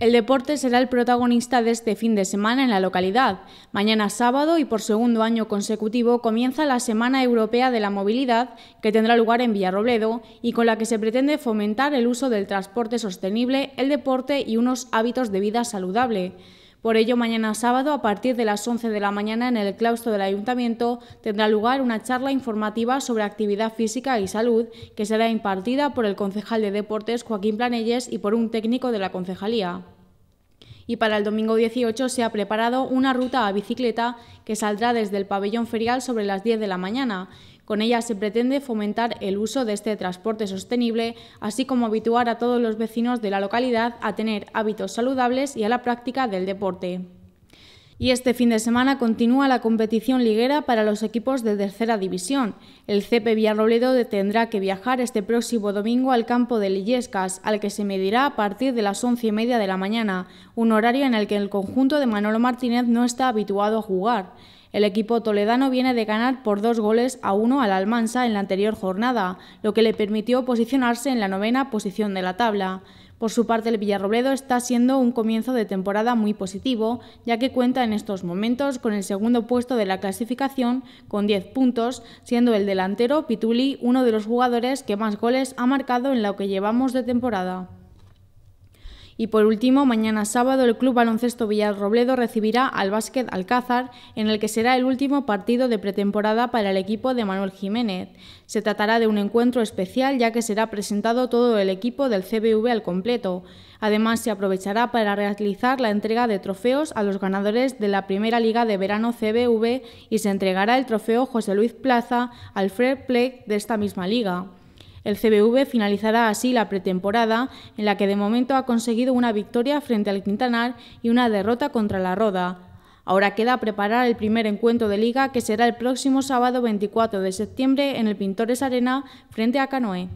El deporte será el protagonista de este fin de semana en la localidad. Mañana sábado y por segundo año consecutivo comienza la Semana Europea de la Movilidad que tendrá lugar en Villarrobledo y con la que se pretende fomentar el uso del transporte sostenible, el deporte y unos hábitos de vida saludable. Por ello, mañana sábado, a partir de las 11 de la mañana, en el claustro del Ayuntamiento, tendrá lugar una charla informativa sobre actividad física y salud que será impartida por el concejal de Deportes Joaquín Planelles y por un técnico de la concejalía y para el domingo 18 se ha preparado una ruta a bicicleta que saldrá desde el pabellón ferial sobre las 10 de la mañana. Con ella se pretende fomentar el uso de este transporte sostenible, así como habituar a todos los vecinos de la localidad a tener hábitos saludables y a la práctica del deporte. Y este fin de semana continúa la competición liguera para los equipos de tercera división. El CP Villarrobledo tendrá que viajar este próximo domingo al campo de Lillescas, al que se medirá a partir de las once y media de la mañana, un horario en el que el conjunto de Manolo Martínez no está habituado a jugar. El equipo toledano viene de ganar por dos goles a uno a la Almansa en la anterior jornada, lo que le permitió posicionarse en la novena posición de la tabla. Por su parte, el Villarrobledo está siendo un comienzo de temporada muy positivo, ya que cuenta en estos momentos con el segundo puesto de la clasificación con 10 puntos, siendo el delantero Pituli uno de los jugadores que más goles ha marcado en lo que llevamos de temporada. Y por último, mañana sábado el Club Baloncesto Villarrobledo recibirá al Básquet Alcázar, en el que será el último partido de pretemporada para el equipo de Manuel Jiménez. Se tratará de un encuentro especial ya que será presentado todo el equipo del CBV al completo. Además, se aprovechará para realizar la entrega de trofeos a los ganadores de la Primera Liga de Verano CBV y se entregará el trofeo José Luis Plaza al Fred Play de esta misma liga. El CBV finalizará así la pretemporada, en la que de momento ha conseguido una victoria frente al Quintanar y una derrota contra la Roda. Ahora queda preparar el primer encuentro de liga que será el próximo sábado 24 de septiembre en el Pintores Arena frente a Canoe.